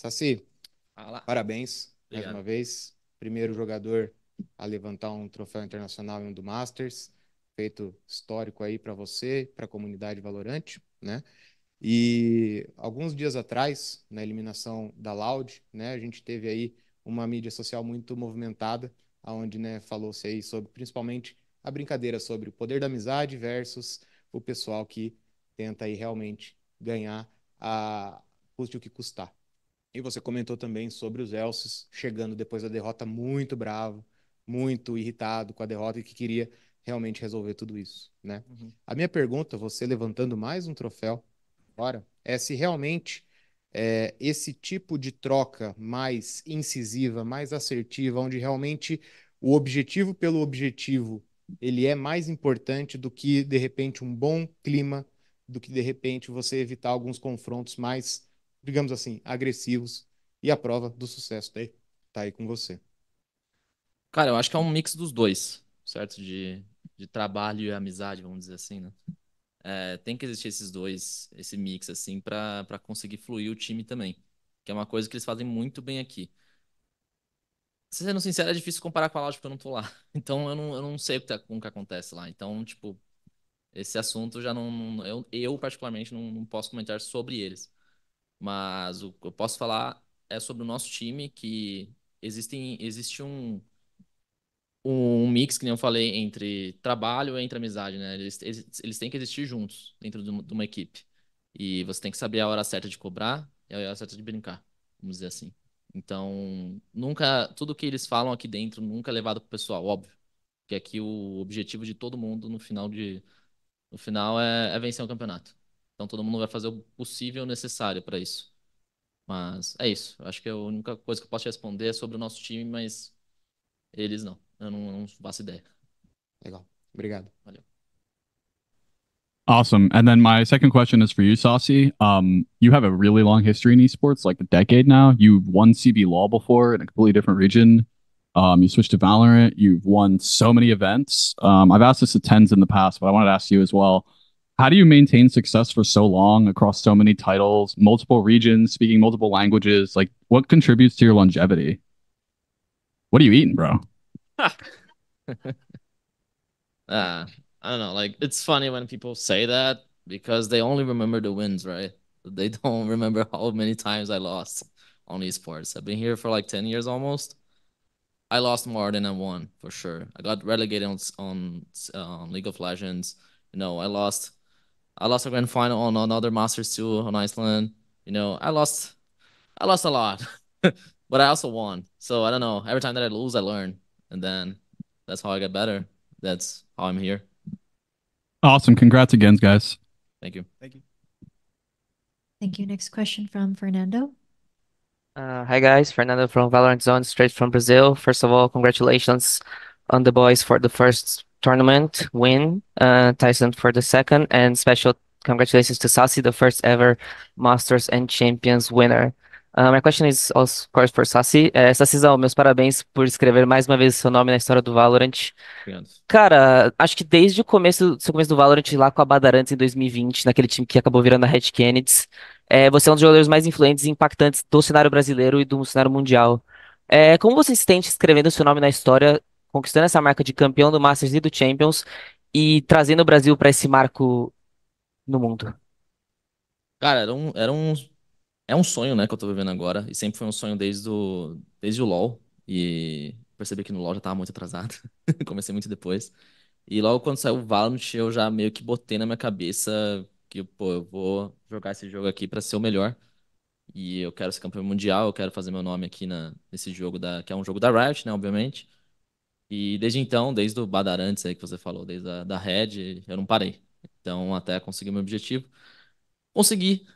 Saci, Fala. parabéns Obrigado. mais uma vez. Primeiro jogador a levantar um troféu internacional em um do Masters. Feito histórico aí para você, para a comunidade valorante, né? E alguns dias atrás, na eliminação da Loud, né, a gente teve aí uma mídia social muito movimentada, onde né, falou-se aí sobre, principalmente, a brincadeira sobre o poder da amizade versus o pessoal que tenta aí realmente ganhar a custe o que custar, e você comentou também sobre os Elces chegando depois da derrota muito bravo, muito irritado com a derrota e que queria realmente resolver tudo isso, né? Uhum. A minha pergunta, você levantando mais um troféu, agora, é se realmente é, esse tipo de troca mais incisiva, mais assertiva, onde realmente o objetivo pelo objetivo ele é mais importante do que de repente um bom clima, do que de repente você evitar alguns confrontos mais digamos assim, agressivos. E a prova do sucesso daí tá aí com você. Cara, eu acho que é um mix dos dois, certo? De, de trabalho e amizade, vamos dizer assim, né? É, tem que existir esses dois, esse mix, assim, para conseguir fluir o time também. Que é uma coisa que eles fazem muito bem aqui. Se sendo sincero, é difícil comparar com a Loud porque eu não tô lá. Então eu não, eu não sei o que, tá, o que acontece lá. Então, tipo, esse assunto já não. não eu, eu particularmente, não, não posso comentar sobre eles. Mas o que eu posso falar é sobre o nosso time, que existem, existe um, um, mix, que nem eu falei, entre trabalho e entre amizade, né? Eles, eles, eles têm que existir juntos dentro de uma, de uma, equipe. E você tem que saber a hora certa de cobrar e a hora certa de brincar, vamos dizer assim. Então, nunca, tudo que eles falam aqui dentro nunca é levado pro pessoal, óbvio. Porque aqui o objetivo de todo mundo no final de no final é, é vencer o campeonato. Então todo mundo vai fazer o possível necessário para isso. Mas é isso. Acho que a única coisa que eu posso te responder é sobre o nosso time, mas eles não. Eu não, não faço ideia. Legal. Obrigado. Valeu. Awesome. And then my second question is for you, Saucy. Um, you have a really long history in esports, like a decade now. You've won CB Law before in a completely different region. Um, you switched to Valorant. You've won so many events. Um, I've asked this to tens in the past, but I wanted to ask you as well how do you maintain success for so long across so many titles, multiple regions, speaking multiple languages? Like, what contributes to your longevity? What are you eating, bro? uh, I don't know. Like, it's funny when people say that because they only remember the wins, right? They don't remember how many times I lost on esports. I've been here for like 10 years almost. I lost more than I won for sure. I got relegated on on, uh, League of Legends. You know, I lost I lost a grand final on another Masters too on Iceland. You know, I lost, I lost a lot, but I also won. So I don't know. Every time that I lose, I learn, and then that's how I get better. That's how I'm here. Awesome! Congrats again, guys. Thank you. Thank you. Thank you. Next question from Fernando. Uh, hi guys, Fernando from Valorant Zone, straight from Brazil. First of all, congratulations on the boys for the first tournament win, uh, Tyson for the second, and special congratulations to Sassy, the first ever Masters and Champions winner. Uh, my question is, of course, for Sassy. É, eh, Sacizão, meus parabéns por escrever mais uma vez seu nome na história do Valorant. Cara, acho que desde o começo, seu começo do Valorant lá com a Badarantes em 2020, naquele time que acabou virando a Red Kennedys, é, você é um dos jogadores mais influentes e impactantes do cenário brasileiro e do cenário mundial. É, como você se sente escrevendo seu nome na história conquistando essa marca de campeão do Masters e do Champions e trazendo o Brasil para esse marco no mundo? Cara, era um, era um, é um sonho, né, que eu tô vivendo agora. E sempre foi um sonho desde o, desde o LoL. E percebi que no LoL já tava muito atrasado. Comecei muito depois. E logo quando saiu o Valorant, eu já meio que botei na minha cabeça que, pô, eu vou jogar esse jogo aqui para ser o melhor. E eu quero ser campeão mundial, eu quero fazer meu nome aqui na, nesse jogo, da, que é um jogo da Riot, né, obviamente. E desde então, desde o Badarantes aí que você falou, desde a da Red, eu não parei. Então, até conseguir meu objetivo. Consegui.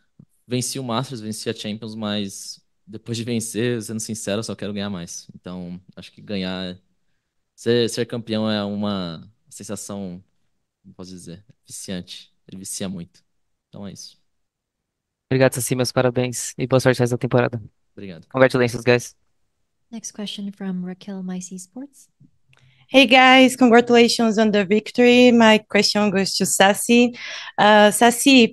Venci o Masters, venci a Champions, mas depois de vencer, sendo sincero, eu só quero ganhar mais. Então, acho que ganhar. Ser, ser campeão é uma sensação, como posso dizer, viciante. Ele vicia muito. Então é isso. Obrigado, Sassi. meus parabéns e boa sorte nessa temporada. Obrigado. Congratulations, guys. Next question from Raquel Mice Esports. Hey guys, congratulations on the victory. My question goes to Sassi. Uh, ah,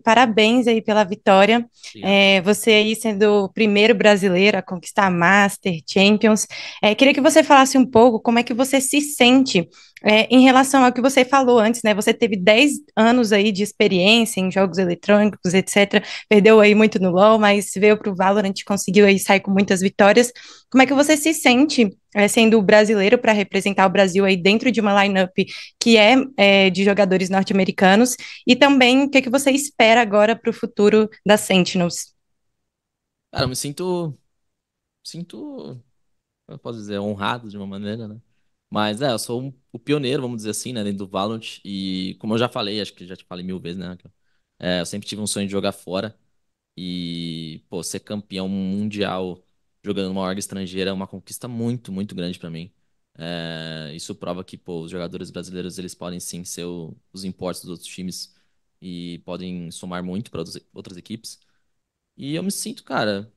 parabéns aí pela vitória. É, você aí sendo o primeiro brasileiro a conquistar a Master, Champions. É, queria que você falasse um pouco como é que você se sente é, em relação ao que você falou antes, né? Você teve 10 anos aí de experiência em jogos eletrônicos, etc. Perdeu aí muito no LoL, mas veio para o Valorant, conseguiu aí sair com muitas vitórias. Como é que você se sente é, sendo brasileiro para representar o Brasil aí dentro de uma lineup que é, é de jogadores norte-americanos? E também o que, é que você espera agora para o futuro da Sentinels? Cara, eu me sinto. Sinto. Eu posso dizer, honrado de uma maneira, né? Mas é, eu sou um, o pioneiro, vamos dizer assim, né, dentro do Valorant. E como eu já falei, acho que já te falei mil vezes, né? É, eu sempre tive um sonho de jogar fora. E, pô, ser campeão mundial jogando numa orga estrangeira é uma conquista muito, muito grande para mim. É, isso prova que, pô, os jogadores brasileiros, eles podem sim ser o, os importes dos outros times e podem somar muito para outras equipes. E eu me sinto, cara,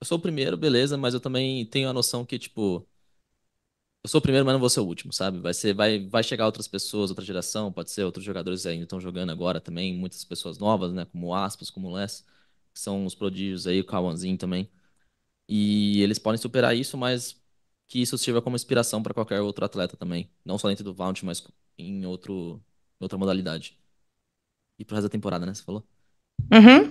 eu sou o primeiro, beleza, mas eu também tenho a noção que, tipo, eu sou o primeiro, mas não vou ser o último, sabe? Vai ser, vai, vai chegar outras pessoas, outra geração, pode ser outros jogadores ainda estão jogando agora também, muitas pessoas novas, né? Como Aspas, como Les, que são os prodígios aí, o Kawanzin também. E eles podem superar isso, mas que isso sirva como inspiração para qualquer outro atleta também, não só dentro do Vaunt, mas em outro, outra modalidade. E pro resto da temporada, né? Você falou? Uhum.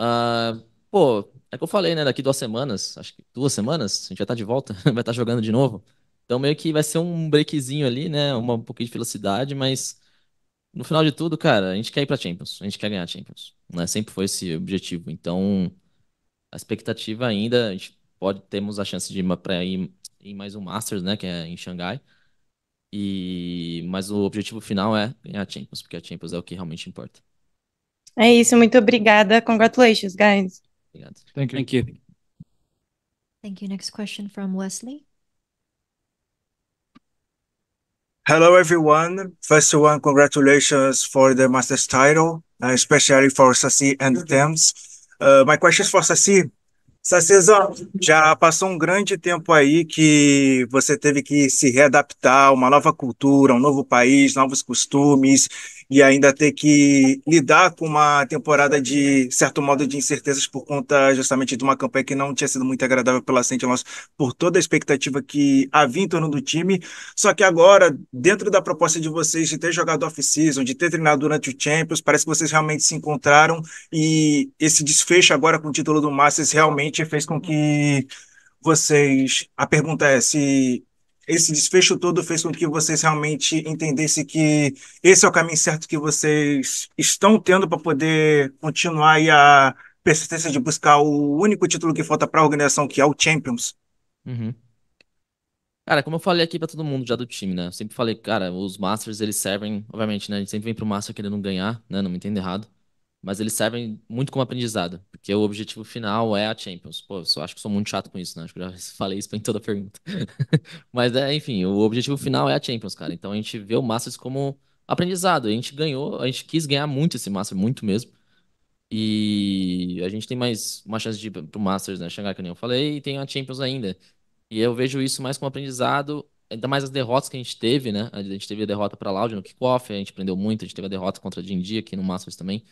Uh, pô, é que eu falei, né? Daqui duas semanas, acho que duas semanas, a gente vai estar tá de volta, vai estar tá jogando de novo. Então meio que vai ser um breakzinho ali, né? um pouquinho de velocidade, mas no final de tudo, cara, a gente quer ir pra Champions. A gente quer ganhar a Champions. Né? Sempre foi esse objetivo. Então, a expectativa ainda, a gente pode termos a chance de ir para ir em mais um Masters, né? Que é em Xangai. E, mas o objetivo final é ganhar a Champions, porque a Champions é o que realmente importa. É isso, muito obrigada. Congratulations, guys. Obrigado. Thank you. Thank you. Thank you. Next question from Wesley. Hello, everyone. First one, congratulations for the Masters title, uh, especially for Saci and Thames. Uh, my question for Saci. Sacezão, já passou um grande tempo aí que você teve que se readaptar a uma nova cultura, um novo país, novos costumes, e ainda ter que lidar com uma temporada de certo modo de incertezas por conta justamente de uma campanha que não tinha sido muito agradável pela Sentinels, por toda a expectativa que havia em torno do time. Só que agora, dentro da proposta de vocês de ter jogado off-season, de ter treinado durante o Champions, parece que vocês realmente se encontraram e esse desfecho agora com o título do Masters realmente fez com que vocês. A pergunta é se esse desfecho todo fez com que vocês realmente entendessem que esse é o caminho certo que vocês estão tendo para poder continuar a persistência de buscar o único título que falta para a organização, que é o Champions? Uhum. Cara, como eu falei aqui para todo mundo já do time, né? Eu sempre falei, cara, os Masters eles servem, obviamente, né? A gente sempre vem pro Master querendo ganhar, né? Não me entenda errado mas eles servem muito como aprendizado, porque o objetivo final é a Champions. Pô, eu acho que sou muito chato com isso, né? Acho que já falei isso em toda a pergunta. mas, é, enfim, o objetivo final é a Champions, cara. Então a gente vê o Masters como aprendizado. A gente ganhou, a gente quis ganhar muito esse Masters, muito mesmo. E a gente tem mais uma chance de ir pro Masters, né? Chegar que nem eu falei, e tem a Champions ainda. E eu vejo isso mais como aprendizado, ainda mais as derrotas que a gente teve, né? A gente teve a derrota para Loud no kickoff, a gente aprendeu muito, a gente teve a derrota contra a Jindia aqui no Masters também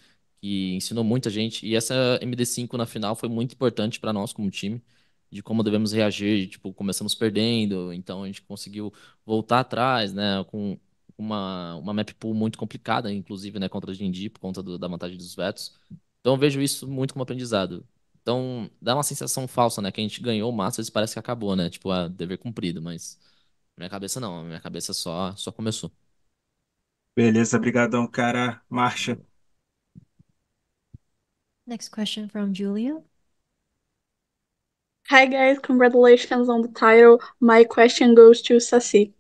que ensinou muita gente. E essa MD5 na final foi muito importante para nós como time, de como devemos reagir. Tipo, começamos perdendo, então a gente conseguiu voltar atrás, né? Com uma, uma map pool muito complicada, inclusive, né? Contra a Gindi, por conta do, da vantagem dos vetos. Então eu vejo isso muito como aprendizado. Então dá uma sensação falsa, né? Que a gente ganhou o Masters e parece que acabou, né? Tipo, a ah, dever cumprido, mas minha cabeça não, minha cabeça só, só começou. Beleza, brigadão, cara. Marcha. Next question from Julia. Hi guys, congratulations on the title. My question goes to Saci.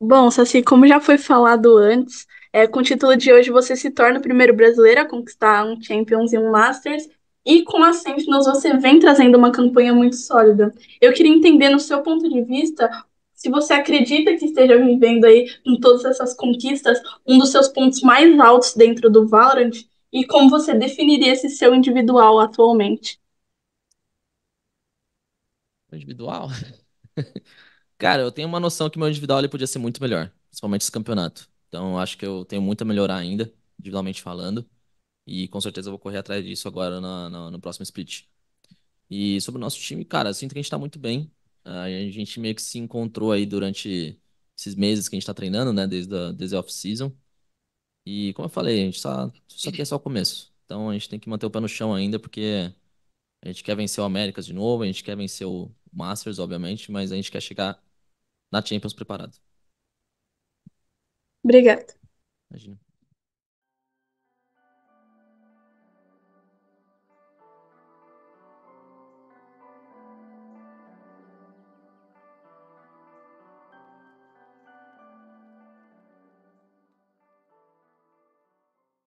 Bom, Saci, como já foi falado antes, é, com o título de hoje você se torna o primeiro brasileiro a conquistar um Champions e um Masters, e com a Sentinels você vem trazendo uma campanha muito sólida. Eu queria entender, no seu ponto de vista, se você acredita que esteja vivendo aí, com todas essas conquistas, um dos seus pontos mais altos dentro do Valorant, e como você definiria esse seu individual atualmente? Individual? Cara, eu tenho uma noção que meu individual ele podia ser muito melhor, principalmente esse campeonato. Então, acho que eu tenho muito a melhorar ainda, individualmente falando. E com certeza eu vou correr atrás disso agora no, no, no próximo split. E sobre o nosso time, cara, eu sinto que a gente tá muito bem. Ah, a gente meio que se encontrou aí durante esses meses que a gente tá treinando, né? Desde a, desde a off-season. E como eu falei, a gente só, isso aqui é só o começo. Então a gente tem que manter o pé no chão ainda, porque a gente quer vencer o Américas de novo, a gente quer vencer o Masters, obviamente, mas a gente quer chegar na Champions preparado. Obrigada. Imagina.